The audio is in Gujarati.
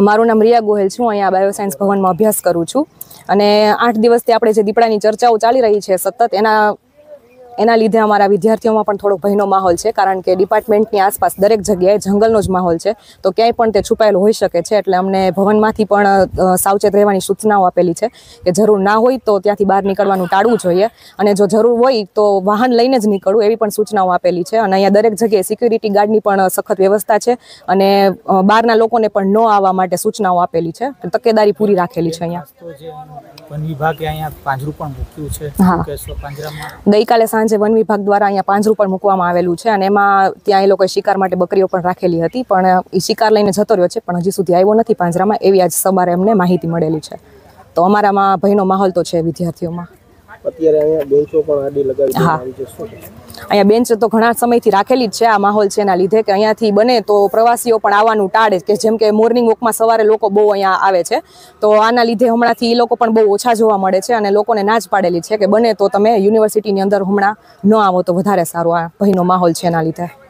મારું નામ રિયા ગોહેલ છું અહીંયા બાયોસાયન્સ ભવનમાં અભ્યાસ કરું છું અને આઠ દિવસથી આપણે જે દીપડાની ચર્ચાઓ ચાલી રહી છે સતત એના એના લીધે અમારા વિદ્યાર્થીઓમાં પણ થોડો ભયનો માહોલ છે કારણ કે ડિપાર્ટમેન્ટની આસપાસ દરેક જગ્યાએ જંગલનો જ માહોલ છે તો ક્યાંય પણ તે છુપાયેલું હોઈ શકે છે એટલે અમને ભવનમાંથી પણ સાવચેત રહેવાની સૂચનાઓ આપેલી છે કે જરૂર ના હોય તો ત્યાંથી બહાર નીકળવાનું ટાળવું જોઈએ અને જો જરૂર હોય તો વાહન લઈને જ નીકળવું એવી પણ સૂચનાઓ આપેલી છે અને અહીંયા દરેક જગ્યાએ સિક્યુરિટી ગાર્ડની પણ સખત વ્યવસ્થા છે અને બહારના લોકોને પણ ન આવવા માટે સૂચનાઓ આપેલી છે તકેદારી પૂરી રાખેલી છે અહીંયા વન વિભાગે અહીંયા પાંજરું પણ મૂક્યું છે ગઈકાલે સાંજે સાંજે વન વિભાગ દ્વારા અહીંયા પાંજરું પણ મૂકવામાં આવેલું છે અને એમાં ત્યાં એ લોકોએ શિકાર માટે બકરીઓ પણ રાખેલી હતી પણ એ શિકાર લઈને જતો રહ્યો છે પણ હજી સુધી આવ્યો નથી પાંજરામાં એવી આજ સવારે અમને માહિતી મળેલી છે તો અમારામાં ભયનો માહોલ તો છે વિદ્યાર્થીઓમાં અત્યારે અહીંયા બેન્ચો પણ આડી લગાવી આવી છે અહીંયા બેન્ચ તો ઘણા સમયથી રાખેલી જ છે આ માહોલ છે એના લીધે કે અહીંયાથી બને તો પ્રવાસીઓ પણ આવવાનું ટાળે કે જેમ કે મોર્નિંગ વોકમાં સવારે લોકો બહુ અહીંયા આવે છે તો આના લીધે હમણાંથી એ લોકો પણ બહુ ઓછા જોવા મળે છે અને લોકોને ના જ પાડેલી છે કે બને તો તમે યુનિવર્સિટીની અંદર હમણાં ન આવો તો વધારે સારું આ ભયનો માહોલ છે એના લીધે